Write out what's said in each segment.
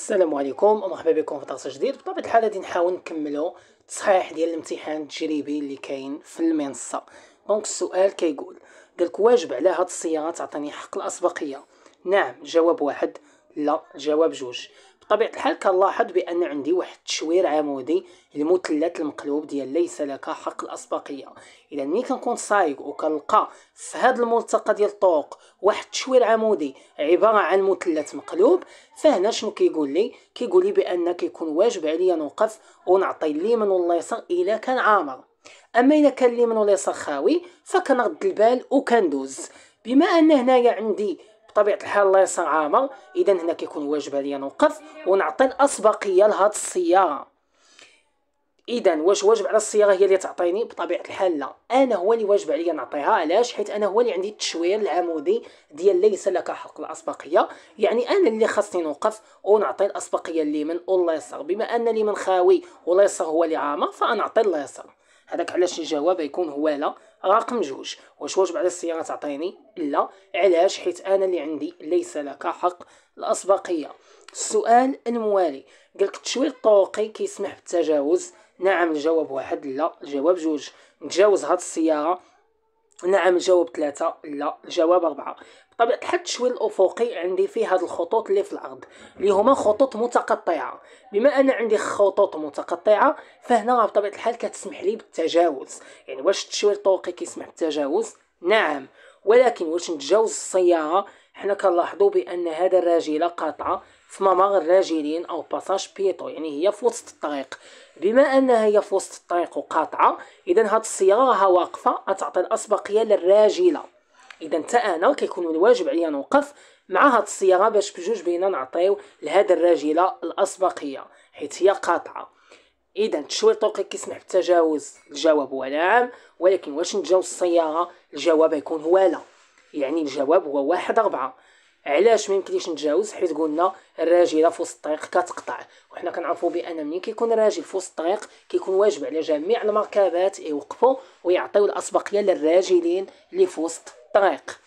السلام عليكم ومرحبا بكم في درس جديد بطبيعه الحال غادي نحاول نكملو تصحيح ديال الامتحان التجريبي اللي كاين في المنصه دونك السؤال كيقول قالك واجب على هاد السياره تعطيني حق الاسبقيه نعم جواب واحد لا جواب جوج بطبيعة الحال كنلاحظ بأن عندي واحد التشوير عمودي المثلث المقلوب ديال ليس لك حق الأسبقية إذا ملي كنكون سايق وكنلقى في هذا الملتقى ديال الطرق واحد التشوير عمودي عبارة عن مثلث مقلوب فهنا شنو كيقول لي كيقول لي بأن كيكون واجب عليا نوقف ونعطي اليمين واليسار إلا كان عامر أما إلا كان اليمين واليسار خاوي فكنرد البال وكندوز بما أن هنايا عندي بطبيعه الحال الله يسر عامر اذا هنا كيكون واجب عليا نوقف ونعطي الاسبقيه لهاد السياره اذا واش واجب على السياره هي اللي تعطيني بطبيعه الحال لا انا هو اللي واجب عليا نعطيها علاش حيت انا هو اللي عندي التشوير العمودي ديال ليس لك حق الاسبقيه يعني انا اللي خاصني نوقف ونعطي الاسبقيه من الله يسر بما ان من خاوي والله يسر هو اللي عامر فانا نعطي الله يسر هذاك علاش الجواب يكون هو لا رقم جوج واش واجب على السياره تعطيني لا علاش حيت انا اللي عندي ليس لك حق الاسبقيه السؤال الموالي قالك التشويه الطرقي كيسمح بالتجاوز نعم الجواب واحد لا الجواب جوج نتجاوز هاد السياره نعم الجواب ثلاثة لا الجواب أربعة طب الشوي الافقي عندي فيه هاد الخطوط اللي في الارض اللي هما خطوط متقطعه بما انا عندي خطوط متقطعه فهنا بطبيعه الحال كتسمح لي بالتجاوز يعني واش التشوي الطوقي كيسمح بالتجاوز نعم ولكن واش نتجاوز السياره حنا كنلاحظوا بان هذا الراجله قاطعه في ممر الراجلين او باساج بيتو يعني هي في وسط الطريق بما انها هي في وسط الطريق وقاطعه اذا هاد السياره واقفه تعطي الاسبقيه للراجله اذا حتى انا كيكون من الواجب عليا نوقف مع هاد الصياغه باش بجوج بينا نعطيو لهاد الراجله الاسبقيه حيت هي قاطعه اذا التشوير الطرقي كيسمح بالتجاوز الجواب هو نعم ولكن واش نتجاوز الصياغه الجواب يكون هو لا يعني الجواب هو واحد أربعة علاش ميمكنليش نتجاوز حيت قلنا الراجله في وسط الطريق كتقطع وحنا كنعرفوا بان ملي كيكون الراجل في وسط الطريق كيكون واجب على جميع المركبات يوقفوا ويعطيو الاسبقيه للراجلين اللي في وسط الطريق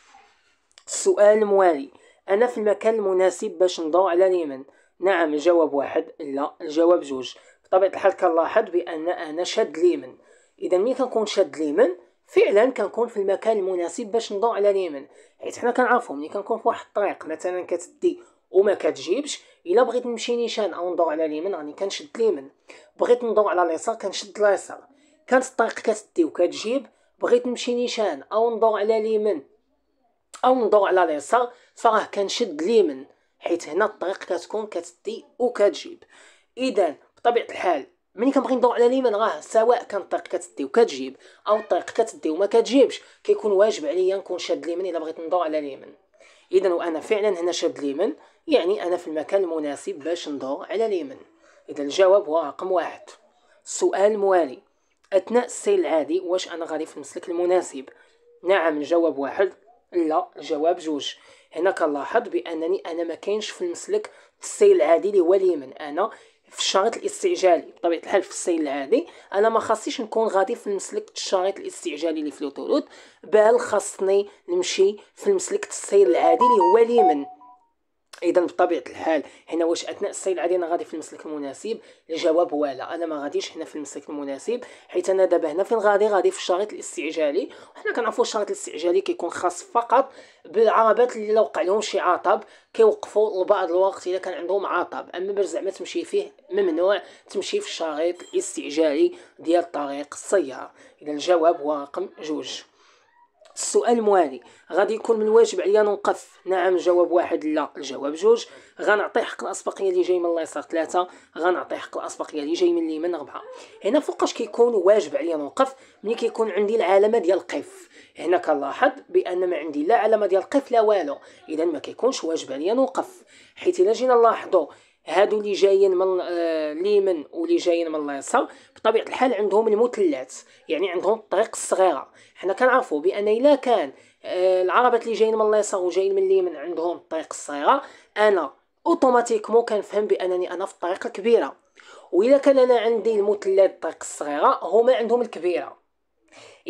السؤال الموالي أنا في المكان المناسب باش ندور على اليمن نعم الجواب واحد لا الجواب جوج بطبيعة الحال كنلاحظ بأن أنا شاد اليمن إذا ملي كنكون شاد اليمن فعلا كنكون في المكان المناسب باش ندور على اليمن حيت حنا كنعرفو ملي كنكون في واحد الطريق مثلا كتدي وما كتجيبش الا بغيت نمشي نيشان او ندور على اليمن راني كنشد اليمن بغيت ندور على اليسار كنشد اليسار كانت الطريق كتدي وكتجيب بغيت نمشي نيشان او ندور على اليمين او ندور على اليسار فراه كنشد اليمين حيت هنا الطريق كتكون كتدي وكتجيب اذا بطبيعه الحال ملي كنبغي ندور على اليمين راه سواء كان الطريق كتدي وكتجيب او الطريق كتدي وما كتجيبش كيكون واجب عليا نكون شاد اليمين الا بغيت ندور على اليمين اذا وانا فعلا هنا شاد اليمين يعني انا في المكان المناسب باش ندور على اليمين اذا الجواب هو رقم واحد السؤال الموالي أثناء السيل العادي واش أنا غادي في المسلك المناسب نعم الجواب واحد لا الجواب جوج هنا كنلاحظ بأنني أنا ما كاينش في المسلك السيل العادي اللي هو اليمين أنا في الشريط الاستعجالي بطبيعه الحال في السيل العادي انا ما خاصيش نكون غادي في المسلك الشريط الاستعجالي اللي في لوتولوت بل خاصني نمشي في المسلك السيل العادي اللي هو اليمين اذا بطبيعه الحال هنا واش اثناء السير عادي انا غادي في المسلك المناسب الجواب هو لا انا ما غاديش هنا في المسلك المناسب حيت انا دابا هنا فين غادي غادي في الشريط الاستعجالي وحنا كنعرفوا الشريط الاستعجالي كيكون خاص فقط بالعربات اللي لو وقع لهم شي عطب كيوقفوا لبعض الوقت الا كان عندهم عطب اما باش زعما تمشي فيه ممنوع تمشي في الشريط الاستعجالي ديال طريق السياره اذا الجواب هو رقم جوج السؤال موالي غادي يكون من الواجب عليا نوقف نعم جواب واحد لا الجواب جوج غنعطي حق الاسبقيه اللي جاي من اليسار ثلاثه غنعطي حق الاسبقيه اللي جاي من اليمين اربعه هنا فوقاش كيكون واجب عليا نوقف ملي كيكون عندي العلامه ديال القف هنا كنلاحظ بان ما عندي لا علامه ديال القف لا والو اذا ما كيكونش واجب عليا نوقف حيت الا جينا نلاحظوا هادو اللي جايين من اليمن آه، واللي جايين من اليسار بطبيعه الحال عندهم المثلث يعني عندهم الطريق الصغيره حنا كنعرفوا بان الا كان آه، العربات اللي جايين من اليسار وجايين من اليمن عندهم الطريق الصغيره انا اوتوماتيكمون كنفهم بانني انا في الطريق الكبيره واذا كان انا عندي المثلث الطريق الصغيره هما عندهم الكبيره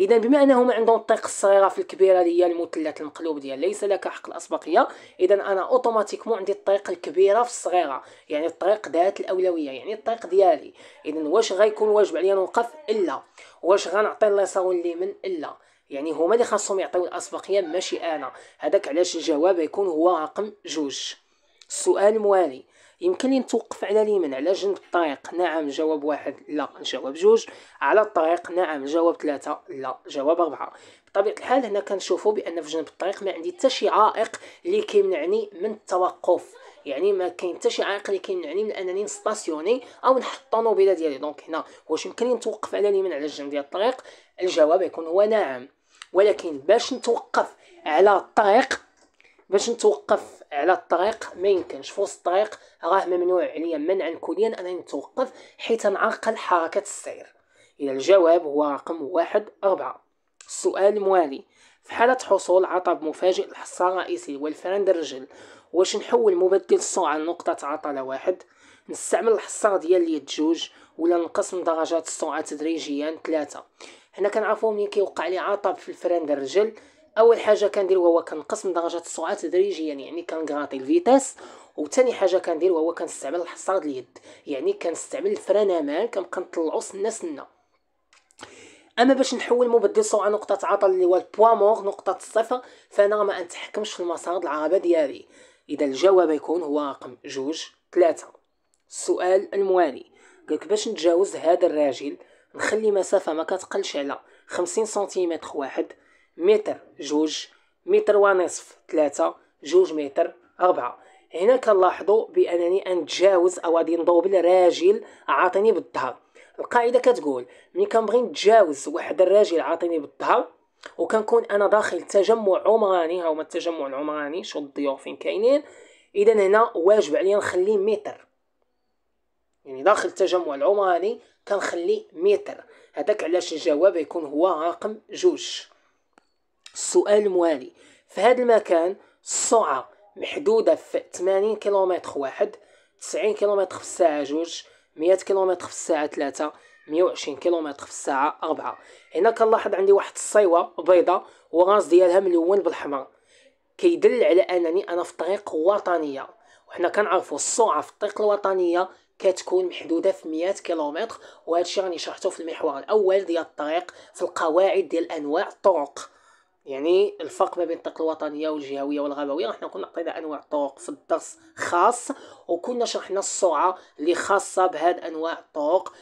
اذا بما انهم عندهم الطيق الصغيره في الكبيره اللي هي المثلث المقلوب ديال ليس لك حق الاسبقيه اذا انا اوتوماتيكمون عندي الطريق الكبيره في الصغيره يعني الطريق ذات الاولويه يعني الطريق ديالي اذا واش غيكون واجب عليا نوقف الا واش غنعطي اليسار واليمين الا يعني هما اللي خاصهم يعطيو الاسبقيه ماشي انا هذاك علاش الجواب يكون هو رقم جوج السؤال موالي يمكن لي نتوقف على اليمين على جنب الطريق نعم جواب واحد لا جواب جوج على الطريق نعم جواب ثلاثة لا جواب أربعة بطبيعة الحال هنا كنشوفوا بأن في جنب الطريق ما عندي حتى شي عائق اللي كيمنعني من التوقف يعني ما كاين حتى شي عائق اللي كيمنعني من انني نستاسيوني او نحط الطوموبيله ديالي دونك هنا واش يمكن لي نتوقف على اليمين على الجنب ديال الطريق الجواب يكون هو نعم ولكن باش نتوقف على الطريق باش نتوقف على الطريق ما يمكنش في وسط الطريق راه ممنوع عليا منعا كليا انني نتوقف حيت نعقل حركه السير اذا الجواب هو رقم واحد أربعة السؤال الموالي في حالة حصول عطب مفاجئ للحصى الرئيسي والفران الرجل واش نحول مبدل السرعة لنقطة عطلة واحد نستعمل الحصى ديال اليد جوج ولا نقسم درجات السرعة تدريجيا ثلاثة هنا كنعرفو ملي كيوقع لي عطب في الفران الرجل اول حاجه كندير هو كنقسم درجه السرعه تدريجيا يعني كنغراطي الفيتاس وثاني حاجه كندير هو كنستعمل الحصار اليد يعني كنستعمل الفران مان كنبقى نطلعو سنه سنه اما باش نحول مبدل السرعه نقطه عطل اللي هو البوامور نقطه الصفر فانا ما نتحكمش في المسار العربه ديالي اذا الجواب يكون هو رقم جوج ثلاثة السؤال الموالي قالك باش نتجاوز هذا الراجل نخلي مسافه ما كتقلش على 50 سنتيمتر واحد متر جوج متر ونصف ثلاثة جوج متر أربعة هنا كنلاحظوا بانني أنتجاوز او غادي ندوبل راجل عاطيني بالظهر القاعده كتقول ملي كنبغي نتجاوز واحد الراجل عاطيني بالظهر وكنكون انا داخل تجمع عمراني ها هما التجمع العمراني شو الضيوف فين كاينين اذا هنا واجب عليا نخلي متر يعني داخل التجمع العمراني كنخلي متر هذاك علاش الجواب يكون هو رقم جوج السؤال الموالي في هذا المكان السرعة محدودة في 80 كيلومتر واحد 90 كيلومتر في الساعة جوج 100 كيلومتر في الساعة ثلاثة 120 كيلومتر في الساعة أربعة هنا كنلاحظ عندي واحد الصيوة بيضاء وغاز ديالها ملون بالحمر كيدل على أنني أنا في طريق وطنية وحنا كنعرفوا السرعة في الطريق الوطنية كتكون محدودة في 100 كيلومتر وهذا الشيء راني شرحته في المحور الأول ديال الطريق في القواعد ديال أنواع الطرق يعني الفرق ما بين الطرق الوطنيه والجهويه والغابويه احنا كنا عطينا انواع الطرق في الدرس خاص وكنا شرحنا السرعه اللي خاصه بهاد انواع الطرق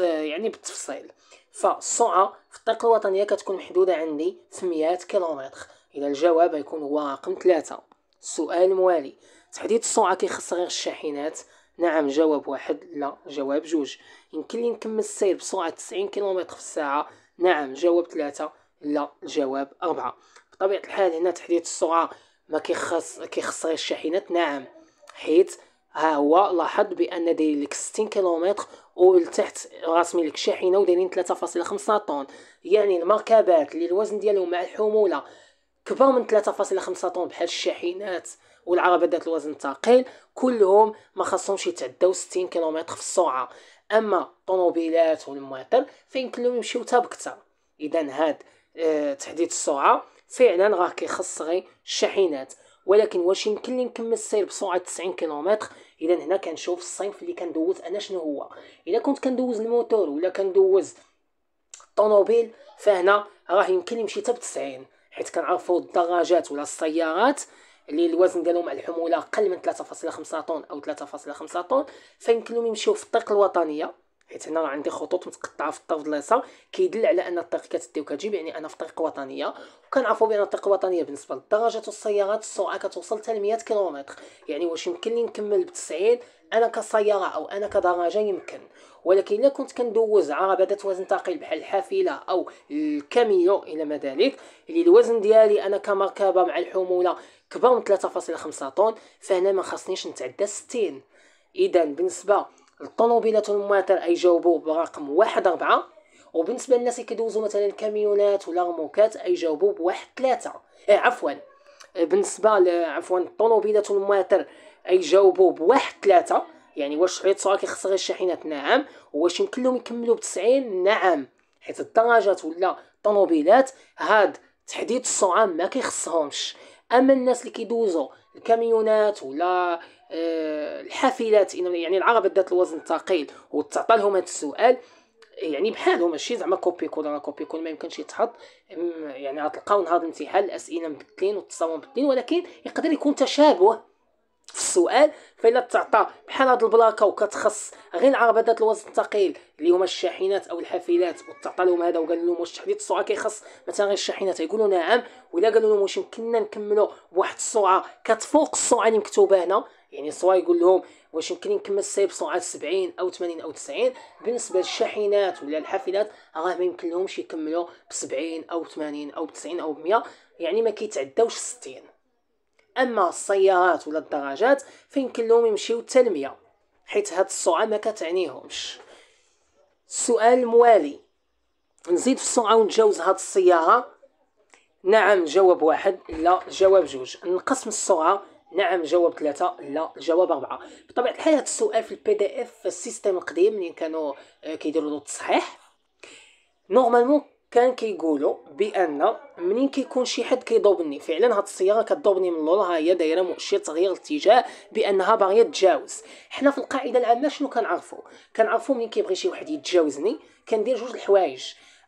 يعني بالتفصيل فالسرعه في الطريق الوطنيه كتكون محدوده عندي 800 كيلومتر اذا الجواب غيكون هو رقم ثلاثة السؤال الموالي تحديد السرعه كيخص غير الشاحنات نعم جواب واحد لا جواب جوج يمكن لي نكمل السير بسرعه 90 كيلومتر في الساعه نعم جواب ثلاثة لا الجواب أربعة بطبيعة الحال هنا تحديث السرعة ما كيخص كيخسر الشاحنات نعم حيت ها هو لاحظ بان داير لك 60 كيلومتر ولتحت راسمي لك شاحنه ودايرين 3.5 طن يعني المركبات اللي الوزن ديالهم مع الحموله كبر من 3.5 طن بحال الشاحنات والعربات ذات الوزن الثقيل كلهم ما خاصهمش يتعداو 60 كيلومتر في السرعه اما الطوموبيلات والمواطر فيمكن لهم يمشيو تا اذا هاد آه، تحديد السرعه فعلا راه كيخص غير الشاحنات ولكن واش يمكن لي نكمل السير بسرعه 90 كيلومتر اذا هنا كنشوف الصنف اللي كندوز انا شنو هو اذا كنت كندوز الموتور ولا كندوز الطوموبيل فهنا راه يمكن يمشي حتى ب 90 حيت كنعرفوا الدراجات ولا السيارات اللي الوزن ديالهم على الحموله اقل من 3.5 طن او 3.5 طن فيمكن لهم يمشيو في الطريق الوطنيه حيت هنا عندي خطوط متقطعه في الطرف اليسار كيدل على ان الطريق كتدي كتجيب يعني انا في طريق وطنيه وكنعرفوا بان الطريق الوطنيه بالنسبه للدرجات والسيارات السرعه كتوصل حتى ل 100 كيلومتر يعني واش يمكن لي نكمل ب 90 انا كسياره او انا كدرجه يمكن ولكن الا كنت كندوز عربه ذات وزن ثقيل بحال الحافله او الكاميو الى ما ذلك اللي الوزن ديالي انا كمركبه مع الحموله كبر من 3.5 طن فهنا ما خاصنيش نتعدى 60 اذا بالنسبه الطوموبيلات والمواتر ايجاوبوا برقم واحد أربعة وبالنسبه للناس اللي كيدوزو مثلا كاميونات ولا رموكات ايجاوبوا بواحد ثلاثة إيه عفوا بالنسبه عفوا عفوا الطوموبيلات والمواتر ايجاوبوا بواحد ثلاثة يعني واش حيت صرا كيخسر الشاحنات نعم واش يمكن لهم يكملوا بتسعين نعم حيت الدراجات ولا الطوموبيلات هاد تحديد السرعه ما كيخصهمش اما الناس اللي كيدوزو الكاميونات ولا آه، الحافلات يعني العرب ذات الوزن الثقيل وتعطى لهم هذا السؤال يعني بحالهم ماشي زعما كوبي كول راه كوبي كول ما يمكنش يتحط يعني غتلقاو نهار الامتحان الاسئله مبدلين والتصاور مبدلين ولكن يقدر يكون تشابه في السؤال فإلا تعطى بحال هاد البلاكه وكتخص غير العربه ذات الوزن الثقيل اللي هما الشاحنات او الحافلات وتعطى لهم هذا وقال لهم واش تحديد السرعه كيخص مثلا غير الشاحنات يقولوا نعم ولا قالوا لهم واش يمكننا نكملوا بواحد السرعه كتفوق السرعه اللي مكتوبه هنا يعني سواء يقول لهم واش يمكن نكمل السيب بسرعة 70 او 80 او 90 بالنسبه للشاحنات ولا الحافلات راه ما يمكن لهمش يكملوا ب 70 او 80 او 90 او 100 يعني ما كيتعداوش 60 اما السيارات ولا الدراجات فيمكن لهم يمشيو حتى ل 100 حيت هاد السرعه ما كتعنيهمش السؤال الموالي نزيد في السرعه ونتجاوز هاد السياره نعم جواب واحد لا جواب جوج نقسم السرعه نعم جواب ثلاثة لا جواب أربعة بطبيعة الحال هذا السؤال في البي دي اف في السيستم القديم اللي كانوا آه، كيديروا له التصحيح نورمالمون كان كيقولوا بان منين كيكون شي حد كيضوبني فعلا هاد السياره كضوبني من اللور ها هي دايره مؤشر تغيير الاتجاه بانها باغيه تتجاوز حنا في القاعده العامه شنو كنعرفوا كنعرفوا منين كيبغي شي واحد يتجاوزني كندير جوج الحوايج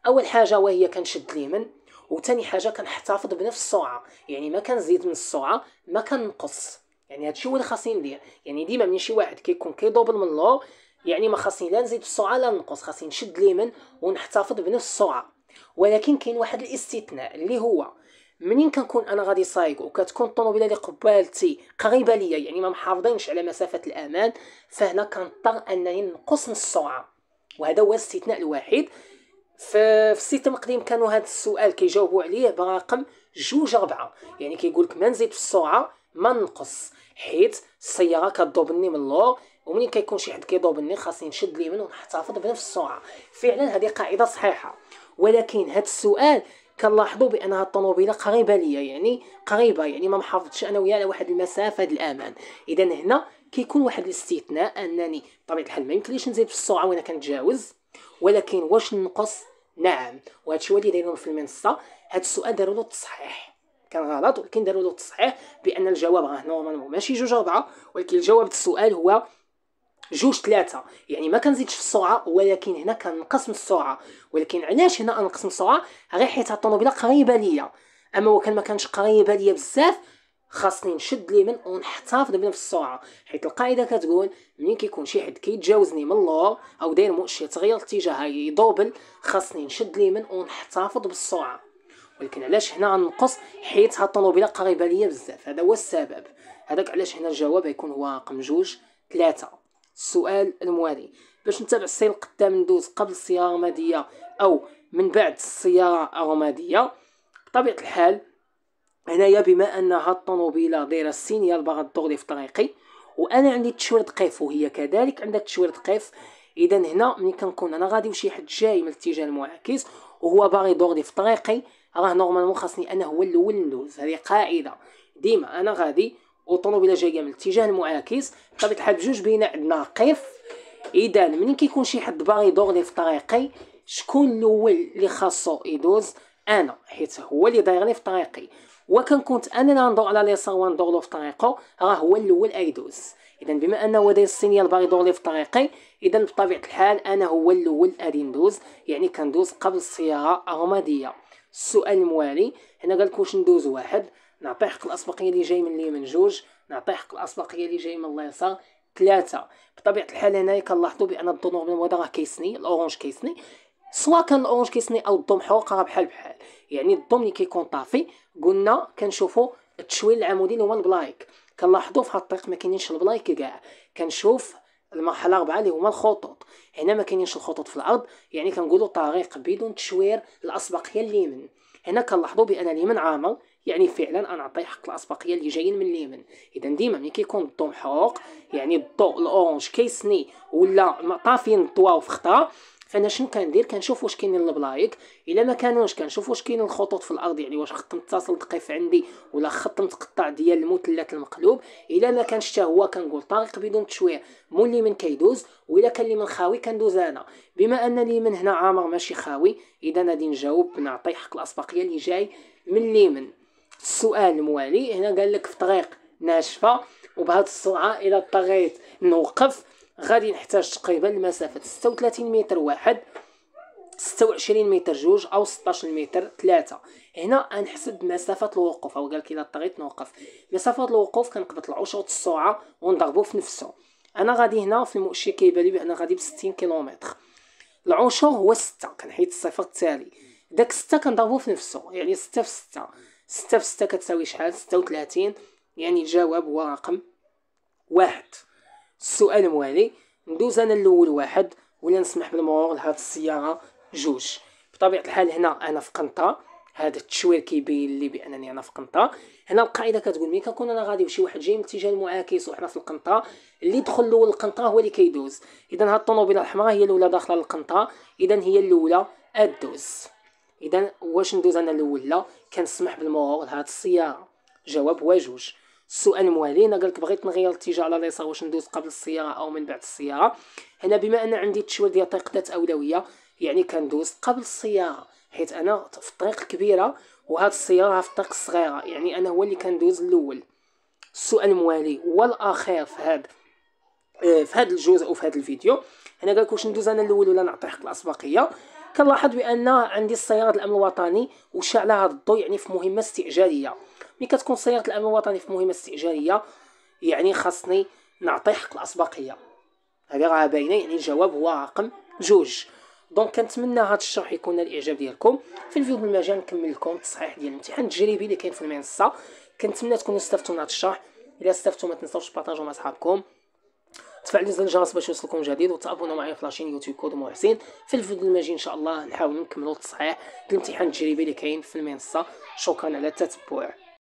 اول حاجه وهي كنشد اليمين وثاني حاجه كنحتفظ بنفس السرعه يعني ما كنزيد من السرعه ما كنقص يعني هادشي هو اللي خاصني ندير يعني ديما ملي شي واحد كيكون كيدوبل من اللور يعني ما خاصني لا نزيد السرعه لا نقص خاصني نشد ليمن ونحتفظ بنفس السرعه ولكن كاين واحد الاستثناء اللي هو منين كنكون انا غادي سايق وكتكون الطوموبيله اللي قبالتي قريبه ليا يعني ما محافظينش على مسافه الامان فهنا كنضطر انني نقص من السرعه وهذا هو الاستثناء الوحيد في السيستم القديم كانوا هذا السؤال كيجاوبوا عليه برقم جوج أربعة يعني كيقولك ما نزيد في السرعة ما نقص حيت السيارة كضوبني من اللور ومنين كيكون شي حد كيضوبني خاصني نشد اليمين ونحتفظ بنفس السرعة فعلا هذه قاعدة صحيحة ولكن هذا السؤال كنلاحظوا بان هاد الطوموبيله قريبه ليا يعني قريبه يعني ما محافظتش انا وياها على واحد المسافه ديال الامان اذا هنا كيكون واحد الاستثناء انني بطبيعه الحال ما يمكنليش نزيد في السرعه وانا كنتجاوز ولكن واش نقص نعم وهذا الشيء اللي دايرينه في المنصه هذا السؤال داروا له التصحيح كان غلط ولكن داروا له التصحيح بان الجواب راه نورمالمون ماشي جوج ربعة ولكن الجواب السؤال هو جوج ثلاثة يعني ما كنزيدش في السرعة ولكن هنا كنقص من السرعة ولكن علاش هنا انقص من السرعة غير حيت الطوموبيله قريبة ليا اما وكان ما كانش قريبة ليا بزاف خاصني نشد من ونحتفظ بنفس السرعه حيت القاعده كتقول ملي كيكون شي حد كيتجاوزني من اللور او داير شي تغير الاتجاه يدوبل خاصني نشد من ونحتفظ بالسرعه ولكن علاش هنا غنقص حيت هاد الطوموبيله قريبه ليا بزاف هذا هو السبب هذاك علاش هنا الجواب غيكون هو رقم جوج ثلاثة السؤال الموالي باش نتابع السير القدام ندوز قبل السياره الرماديه او من بعد السياره الرماديه بطبيعه الحال هنايا بما انها الطوموبيله دايره السينيال باغا دغري في طريقي وانا عندي التشوير قيف وهي كذلك عندها تشويرت قيف اذا هنا ملي كنكون انا غادي وشي حد جاي من الاتجاه المعاكس وهو باغي يدورني في طريقي راه نورمالمون خاصني انا هو الاول ندوز هذه قاعده ديما انا غادي والطوموبيله جايه من الاتجاه المعاكس بطبيعه الحال بجوج بينا عندنا قيف اذا ملي كيكون شي حد باغي يدورني في طريقي شكون الاول اللي خاصو يدوز انا حيت هو اللي دايرني في طريقي كنت انا ندور على ليسار وندور في طريقه راه هو الاول ايدوز اذا بما ان هو داير الصينيه باغي يدور لي في طريقي اذا بطبيعه الحال انا هو الاول ادي ندوز يعني كندوز قبل السياره الرماديه السؤال الموالي هنا قال لك واش ندوز واحد نعطي حق الاسبقيه اللي جاي من اليمين جوج نعطي حق الاسبقيه اللي جاي من اليسار ثلاثة بطبيعة الحال هنايا كنلاحظوا بأن الضنوب من المواد راه كيسني الأورانج كيسني سواء كان الاورنج كيصني او الضم محروقه بحال بحال يعني الضم ملي كيكون طافي قلنا كنشوفوا التشويه العمودي اللي هو البلايك كنلاحظوا في هاد الطريق ما كاينينش البلايك كاع كنشوف المرحله ربعه اللي هما الخطوط هنا ما كاينينش الخطوط في الارض يعني كنقولوا طريق بدون تشوير الاسبقيه اليمن هنا كنلاحظوا بان اليمن عامر يعني فعلا انا عطي حق الاسبقيه اللي جايين من اليمن اذا ديما ملي كيكون الضو محروق يعني الضوء الاورنج كيسني ولا طافيين الضواو في خطره فانا شنو كندير كنشوف واش كاينين البلايك الا ما كانوش كنشوف واش كاينين الخطوط في الارض يعني واش خط متصل دقيف عندي ولا خط متقطع ديال المثلث المقلوب الا ما كانش حتى هو كنقول طريق بدون تشويه مول من كيدوز والا كان من خاوي كندوز انا بما ان من هنا عامر ماشي خاوي اذا غادي نجاوب نعطي حق الاسبقيه اللي جاي من من السؤال الموالي هنا قال لك في طريق ناشفه وبهذه السرعه الى اضطريت نوقف غادي نحتاج تقريبا لمسافة ستة و وثلاثين متر واحد ستة و عشرين متر جوج أو ستاش متر تلاتة هنا غنحسب مسافة الوقوف أو قالك إلا طغيت نوقف مسافة الوقوف كنقبض طلعو شوط السرعة ونضربو في نفسه أنا غادي هنا في المؤشر كيبان لي أنا غادي بستين كيلومتر العنشر هو ستة كنحيد الصفر التالي داك ستة كنضربو في نفسه يعني ستة في ستة ستة في ستة كتساوي شحال ستة و وثلاثين يعني الجواب هو رقم واحد السؤال موالي ندوز انا الاول واحد ولا نسمح بالمرور لهاد السياره جوج بطبيعه الحال هنا انا في قنطه هذا التشوير كيبين لي بانني انا في قنطه هنا القاعده كتقول ملي كنكون انا غادي وشي واحد جاي من الاتجاه المعاكس وحنا في القنطه اللي يدخل الاول القنطره هو اللي كيدوز اذا هاد الطوموبيله الحمراء هي الاولى داخله للقنطه اذا هي الاولى ادوز اذا واش ندوز انا الاول لا كنسمح بالمرور لهاد السياره جواب هو جوج السؤال موالي انا قالك بغيت نغير الاتجاه على اليسار واش ندوز قبل السياره او من بعد السياره هنا بما ان عندي تشويه ديال طريق ذات اولويه يعني كندوز قبل السياره حيت انا في الطريق كبيره وهاد السياره في الطريق الصغيره يعني انا هو اللي كندوز الاول السؤال موالي والاخير في هاد في هذا الجزء وفي هذا الفيديو هنا قالك واش ندوز انا الاول ولا نعطي حق الاسبقيه كنلاحظ بان عندي السياره الامن الوطني وشعلها الضوء يعني في مهمه استعجاليه ملي كتكون صياغه الامن الوطني في مهمه استئجاريه يعني خاصني نعطي حق الاسبقيه هذه راه باينه يعني الجواب هو رقم جوج دونك كنتمنى هذا الشرح يكون الاعجاب ديالكم في الفيديو بالمجا نكمل لكم التصحيح ديال الامتحان التجريبي اللي كاين في المنصه كنتمنى تكونوا استفدتوا من هذا الشرح الا استفدتوا ما تنساوش تبارطاجوا مع صحابكم تفعلوا زر الجرس باش يوصلكم جديد وتابعونا معايا في لاشين يوتيوب كود محسن في الفيديو المجي ان شاء الله نحاول نكملوا التصحيح الامتحان التجريبي اللي كاين في المنصه شكرا على التتبع